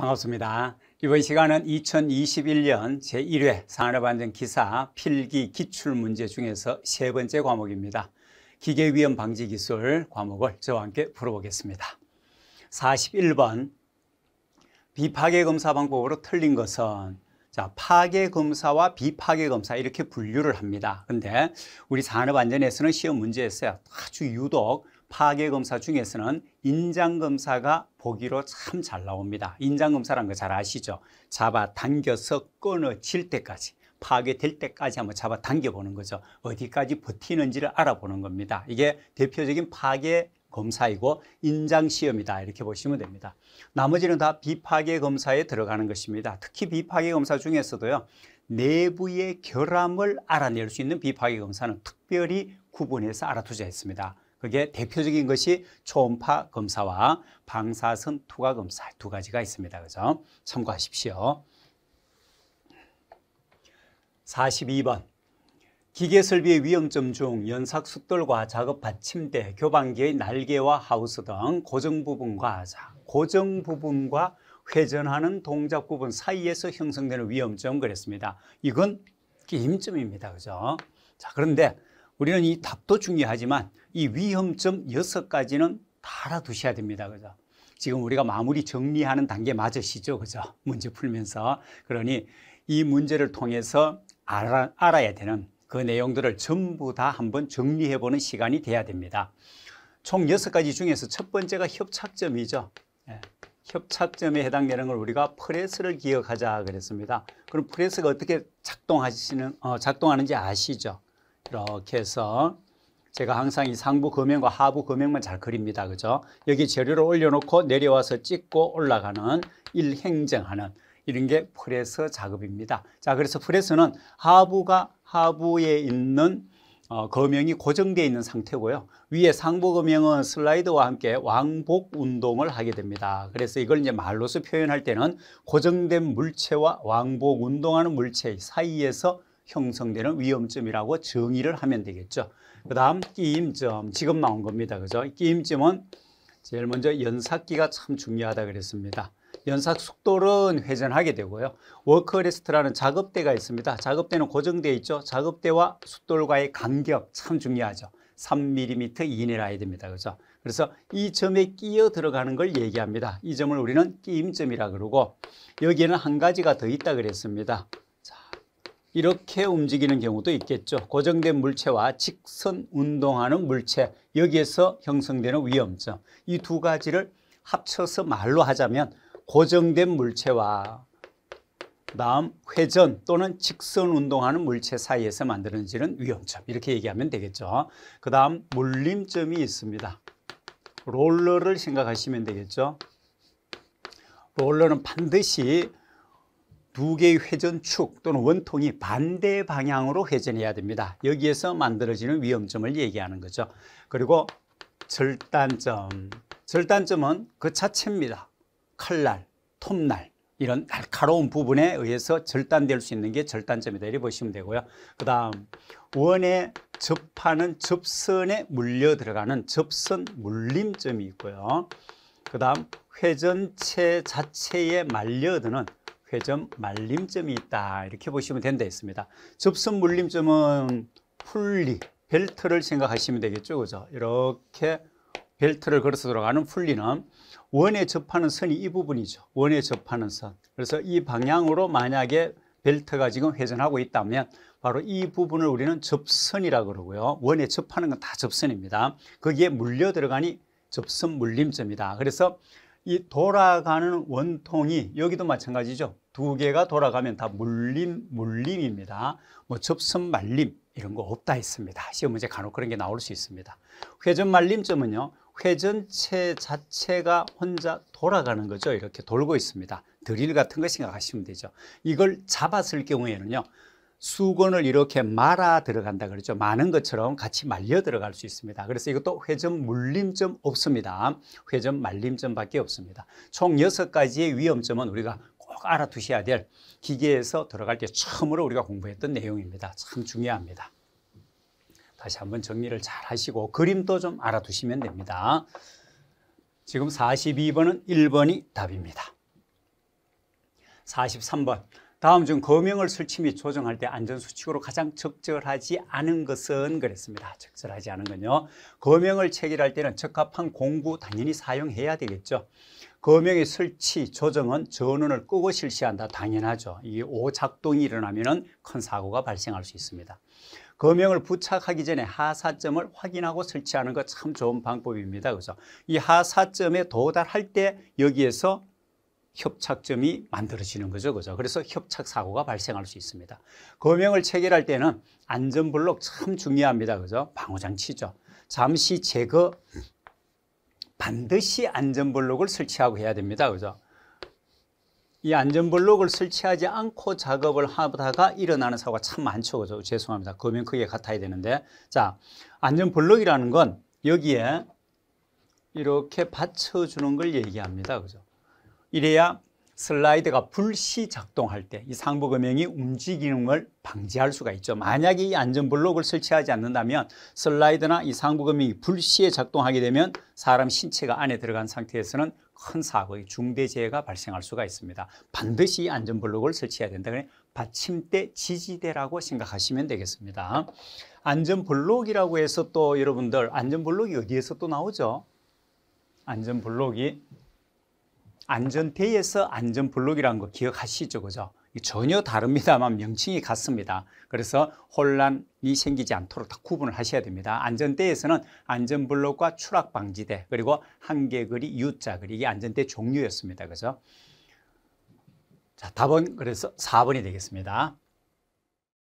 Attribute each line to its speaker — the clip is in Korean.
Speaker 1: 반갑습니다. 이번 시간은 2021년 제1회 산업안전기사 필기 기출문제 중에서 세 번째 과목입니다. 기계위험 방지 기술 과목을 저와 함께 풀어보겠습니다. 41번 비파괴 검사 방법으로 틀린 것은 자, 파괴 검사와 비파괴 검사 이렇게 분류를 합니다. 근데 우리 산업안전에서는 시험 문제에서 아주 유독 파괴검사 중에서는 인장검사가 보기로 참 잘 나옵니다. 인장검사란 거 잘 아시죠? 잡아당겨서 끊어질 때까지 파괴될 때까지 한번 잡아당겨보는 거죠. 어디까지 버티는지를 알아보는 겁니다. 이게 대표적인 파괴 검사이고 인장시험이다 이렇게 보시면 됩니다. 나머지는 다 비파괴 검사에 들어가는 것입니다. 특히 비파괴 검사 중에서도요. 내부의 결함을 알아낼 수 있는 비파괴 검사는 특별히 구분해서 알아두자 했습니다. 그게 대표적인 것이 초음파 검사와 방사선 투과 검사 두 가지가 있습니다. 그죠? 참고하십시오. 42번. 기계 설비의 위험점 중 연삭 숫돌과 작업 받침대, 교반기의 날개와 하우스 등 고정 부분과 고정 부분과 회전하는 동작 부분 사이에서 형성되는 위험점 그랬습니다. 이건 기임점입니다. 그죠? 자, 그런데 우리는 이 답도 중요하지만 이 위험점 여섯 가지는 다 알아두셔야 됩니다. 그죠? 지금 우리가 마무리 정리하는 단계 맞으시죠? 그죠? 문제 풀면서. 그러니 이 문제를 통해서 알아, 알아야 되는 그 내용들을 전부 다 한번 정리해보는 시간이 돼야 됩니다. 총 여섯 가지 중에서 첫 번째가 협착점이죠. 예. 협착점에 해당되는 걸 우리가 프레스를 기억하자 그랬습니다. 그럼 프레스가 어떻게 작동하시는, 어, 작동하는지 아시죠? 이렇게 해서 제가 항상 이 상부 금액과 하부 금액만잘 그립니다. 그죠? 여기 재료를 올려놓고 내려와서 찍고 올라가는 일행정하는 이런 게 프레스 작업입니다. 자, 그래서 프레스는 하부가 하부에 있는 어, 검형이 고정되어 있는 상태고요. 위에 상부 검형은 슬라이드와 함께 왕복 운동을 하게 됩니다. 그래서 이걸 이제 말로서 표현할 때는 고정된 물체와 왕복 운동하는 물체 사이에서 형성되는 위험점이라고 정의를 하면 되겠죠. 그 다음 끼임점, 지금 나온 겁니다. 그죠? 끼임점은 제일 먼저 연삭기가 참 중요하다 그랬습니다. 연삭 속도는 회전하게 되고요. 워크레스트라는 작업대가 있습니다. 작업대는 고정되어 있죠. 작업대와 숫돌과의 간격 참 중요하죠. 3mm 이내라야 됩니다. 그죠? 그래서 이 점에 끼어 들어가는 걸 얘기합니다. 이 점을 우리는 끼임점이라 그러고 여기에는 한 가지가 더 있다 그랬습니다. 이렇게 움직이는 경우도 있겠죠. 고정된 물체와 직선 운동하는 물체 여기에서 형성되는 위험점 이 두 가지를 합쳐서 말로 하자면 고정된 물체와 다음 회전 또는 직선 운동하는 물체 사이에서 만들어지는 위험점 이렇게 얘기하면 되겠죠. 그 다음 물림점이 있습니다. 롤러를 생각하시면 되겠죠. 롤러는 반드시 두 개의 회전축 또는 원통이 반대 방향으로 회전해야 됩니다. 여기에서 만들어지는 위험점을 얘기하는 거죠. 그리고 절단점. 절단점은 그 자체입니다. 칼날, 톱날 이런 날카로운 부분에 의해서 절단될 수 있는 게 절단점이다. 이렇게 보시면 되고요. 그 다음 원에 접하는 접선에 물려 들어가는 접선 물림점이 있고요. 그 다음 회전체 자체에 말려드는 회전 말림점이 있다 이렇게 보시면 된다 했습니다 접선 물림점은 풀리 벨트를 생각하시면 되겠죠 그죠 이렇게 벨트를 걸어서 들어가는 풀리는 원에 접하는 선이 이 부분이죠 원에 접하는 선 그래서 이 방향으로 만약에 벨트가 지금 회전하고 있다면 바로 이 부분을 우리는 접선이라 고 그러고요 원에 접하는 건 다 접선입니다 거기에 물려 들어가니 접선 물림점이다 그래서 이 돌아가는 원통이 여기도 마찬가지죠. 두 개가 돌아가면 다 물림, 물림입니다. 뭐 접선 말림 이런 거 없다 했습니다. 시험 문제 간혹 그런 게 나올 수 있습니다. 회전 말림점은요. 회전체 자체가 혼자 돌아가는 거죠. 이렇게 돌고 있습니다. 드릴 같은 거 생각하시면 되죠. 이걸 잡았을 경우에는요. 수건을 이렇게 말아 들어간다 그러죠. 많은 것처럼 같이 말려 들어갈 수 있습니다. 그래서 이것도 회전 물림점 없습니다. 회전 말림점밖에 없습니다. 총6 가지의 위험점은 우리가 꼭 알아두셔야 될 기계에서 들어갈 때 처음으로 우리가 공부했던 내용입니다. 참 중요합니다. 다시 한번 정리를 잘 하시고 그림도 좀 알아두시면 됩니다. 지금 42번은 1번이 답입니다. 43번 다음 중 거명을 설치 및 조정할 때 안전수칙으로 가장 적절하지 않은 것은 그랬습니다. 적절하지 않은 건요. 거명을 체결할 때는 적합한 공구 당연히 사용해야 되겠죠. 거명의 설치, 조정은 전원을 끄고 실시한다. 당연하죠. 이 오작동이 일어나면 큰 사고가 발생할 수 있습니다. 거명을 부착하기 전에 하사점을 확인하고 설치하는 것 참 좋은 방법입니다. 그래서 이 하사점에 도달할 때 여기에서 협착점이 만들어지는 거죠. 그죠? 그래서 협착 사고가 발생할 수 있습니다. 검명을 체결할 때는 안전 블록 참 중요합니다. 그죠? 방호 장치죠. 잠시 제거 반드시 안전 블록을 설치하고 해야 됩니다. 그죠? 이 안전 블록을 설치하지 않고 작업을 하다가 일어나는 사고가 참 많죠. 그죠? 죄송합니다. 검명 크게 같아야 되는데. 자, 안전 블록이라는 건 여기에 이렇게 받쳐 주는 걸 얘기합니다. 그죠? 이래야 슬라이드가 불시 작동할 때 이상부금형이 움직이는 걸 방지할 수가 있죠. 만약에 이 안전블록을 설치하지 않는다면 슬라이드나 이상부금형이 불시에 작동하게 되면 사람 신체가 안에 들어간 상태에서는 큰 사고의 중대재해가 발생할 수가 있습니다. 반드시 안전블록을 설치해야 된다. 그래 받침대 지지대라고 생각하시면 되겠습니다. 안전블록이라고 해서 또 여러분들 안전블록이 어디에서 또 나오죠? 안전블록이 안전대에서 안전블록이라는 거 기억하시죠? 그죠? 전혀 다릅니다만 명칭이 같습니다. 그래서 혼란이 생기지 않도록 다 구분을 하셔야 됩니다. 안전대에서는 안전블록과 추락방지대 그리고 한계거리 U자 그리기 안전대 종류였습니다. 그죠? 자, 답은 그래서 4번이 되겠습니다.